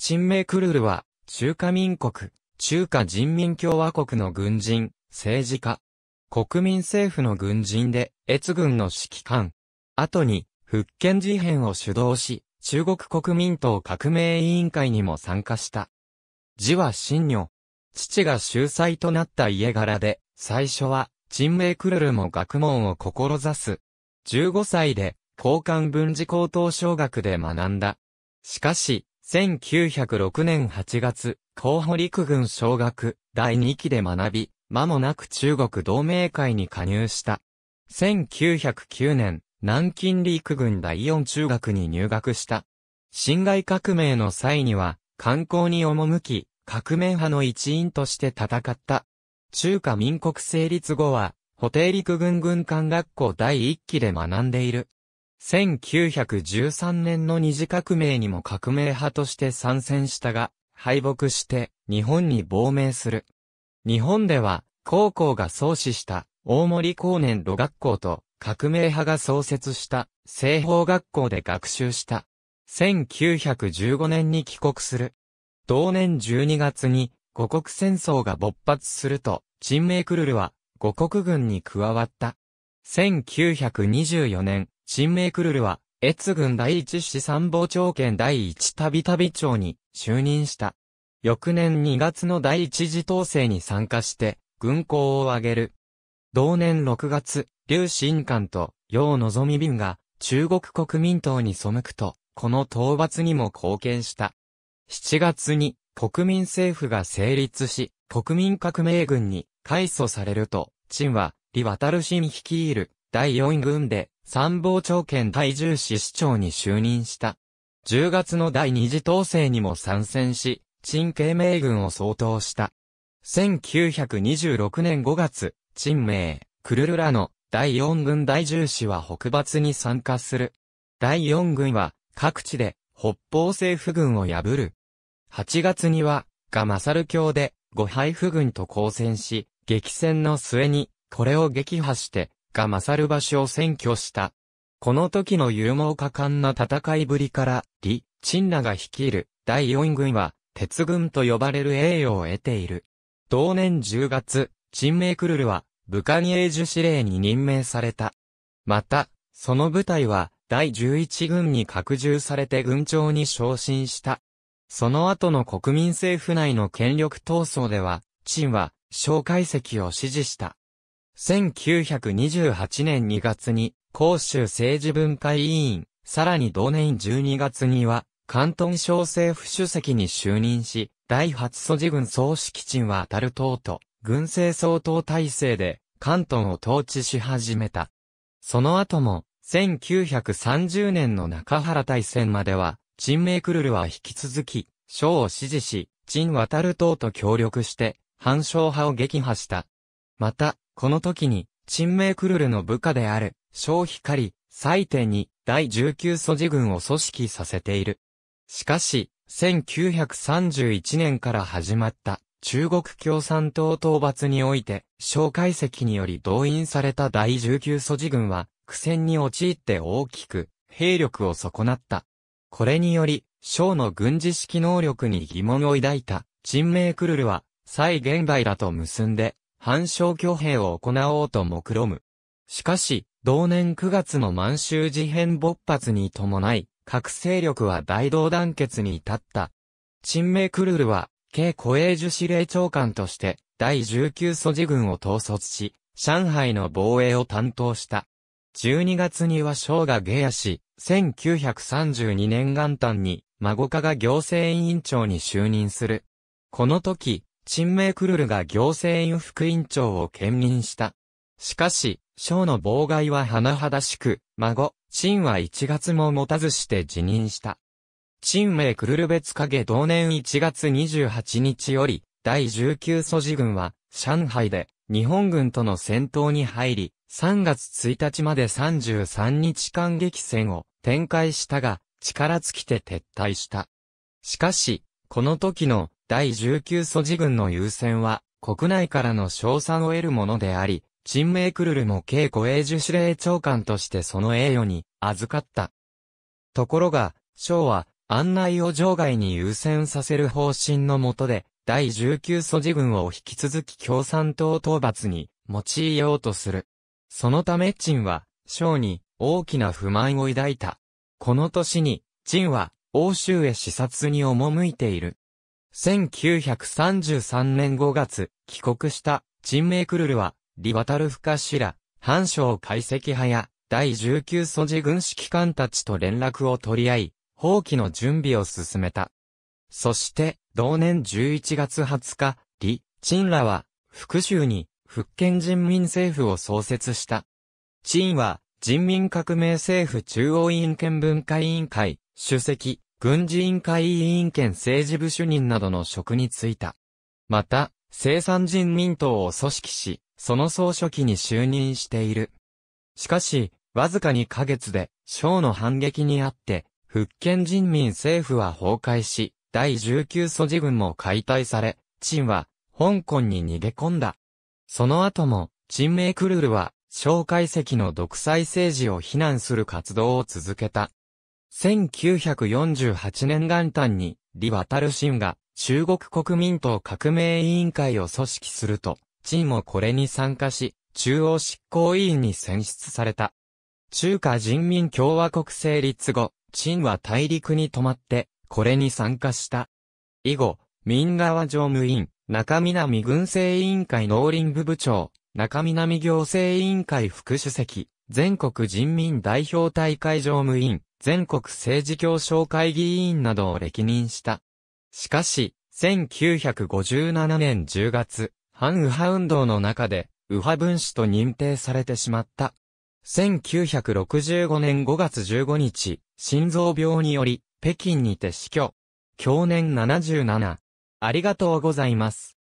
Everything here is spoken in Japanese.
陳明クルルは、中華民国、中華人民共和国の軍人、政治家。国民政府の軍人で、越軍の指揮官。後に、福建事変を主導し、中国国民党革命委員会にも参加した。字は新女。父が秀才となった家柄で、最初は、陳明クルルも学問を志す。15歳で、交換文字高等小学で学んだ。しかし、1906年8月、候補陸軍小学第2期で学び、間もなく中国同盟会に加入した。1909年、南京陸軍第4中学に入学した。辛亥革命の際には、観光に赴き、革命派の一員として戦った。中華民国成立後は、補定陸軍軍艦学校第1期で学んでいる。1913年の二次革命にも革命派として参戦したが、敗北して日本に亡命する。日本では、高校が創始した大森高年路学校と革命派が創設した西方学校で学習した。1915年に帰国する。同年12月に五国戦争が勃発すると、陳明クルルは五国軍に加わった。1924年、新名クルルは、越軍第一師参謀長兼第一旅旅長に就任した。翌年2月の第一次統制に参加して、軍港を挙げる。同年6月、劉新官と楊望み便が中国国民党に背くと、この討伐にも貢献した。7月に国民政府が成立し、国民革命軍に改組されると、陳は、李渡新率いる第四軍で参謀長兼大重市市長に就任した。10月の第二次統制にも参戦し、陳慶明軍を総統した。1926年5月、陳明、クルルラの第四軍第重0は北伐に参加する。第四軍は各地で北方政府軍を破る。8月には、ガマサル教で、五配府軍と交戦し、激戦の末に、これを撃破して、が勝る場所を占拠した。この時の勇猛果敢な戦いぶりから、李、陳らが率いる第四軍は、鉄軍と呼ばれる栄誉を得ている。同年10月、陳明クルルは、武漢英寿司令に任命された。また、その部隊は、第11軍に拡充されて軍長に昇進した。その後の国民政府内の権力闘争では、陳は、蒋介石を支持した。1928年2月に、広州政治文化委員、さらに同年12月には、関東省政府主席に就任し、第8祖寺軍総指揮陳は当たる党と、軍政総統体制で、関東を統治し始めた。その後も、1930年の中原大戦までは、陳明クルルは引き続き、省を支持し、陳渡る党と協力して、反省派を撃破した。また、この時に、陳明クルルの部下である、小光、最低に、第19素地軍を組織させている。しかし、1931年から始まった、中国共産党討伐において、小解析により動員された第19素地軍は、苦戦に陥って大きく、兵力を損なった。これにより、小の軍事指揮能力に疑問を抱いた、陳明クルルは、蔡現代だと結んで、反省挙兵を行おうと目論む。しかし、同年9月の満州事変勃発に伴い、各勢力は大同団結に至った。陳明クルルは、慶古英樹司令長官として、第19素地軍を統率し、上海の防衛を担当した。12月には省が下野し、1932年元旦に、孫家が行政委員長に就任する。この時、チンメイクルルが行政院副委員長を兼任した。しかし、省の妨害は甚だしく、孫、チンは1月も持たずして辞任した。チンメイクルル別影同年1月28日より、第19素地軍は、上海で、日本軍との戦闘に入り、3月1日まで33日間激戦を展開したが、力尽きて撤退した。しかし、この時の第19素地軍の優先は、国内からの賞賛を得るものであり、陳明クルルも慶護英樹司令長官としてその栄誉に預かった。ところが、賞は案内を場外に優先させる方針のもとで、第19素地軍を引き続き共産党討伐に用いようとする。そのため陳は、賞に大きな不満を抱いた。この年に、陳は、欧州へ視察に赴いている。1933年5月、帰国した、陳明クルルは、リワタルフカシラ、反省解析派や、第19素地軍指揮官たちと連絡を取り合い、放棄の準備を進めた。そして、同年11月20日、李、陳らは、福州に、福建人民政府を創設した。陳は、人民革命政府中央委員権文化委員会、主席、軍事委員会委員兼政治部主任などの職に就いた。また、生産人民党を組織し、その総書記に就任している。しかし、わずか2ヶ月で、省の反撃にあって、福建人民政府は崩壊し、第19素地軍も解体され、陳は、香港に逃げ込んだ。その後も、陳明クルルは、蒋介石の独裁政治を非難する活動を続けた。1948年元旦に、李渡新が中国国民党革命委員会を組織すると、陳もこれに参加し、中央執行委員に選出された。中華人民共和国成立後、陳は大陸に泊まって、これに参加した。以後、民側常務委員、中南軍政委員会農林部部長、中南行政委員会副主席、全国人民代表大会常務委員、全国政治協商会議委員などを歴任した。しかし、1957年10月、反右派運動の中で、右派分子と認定されてしまった。1965年5月15日、心臓病により、北京にて死去。去年77。ありがとうございます。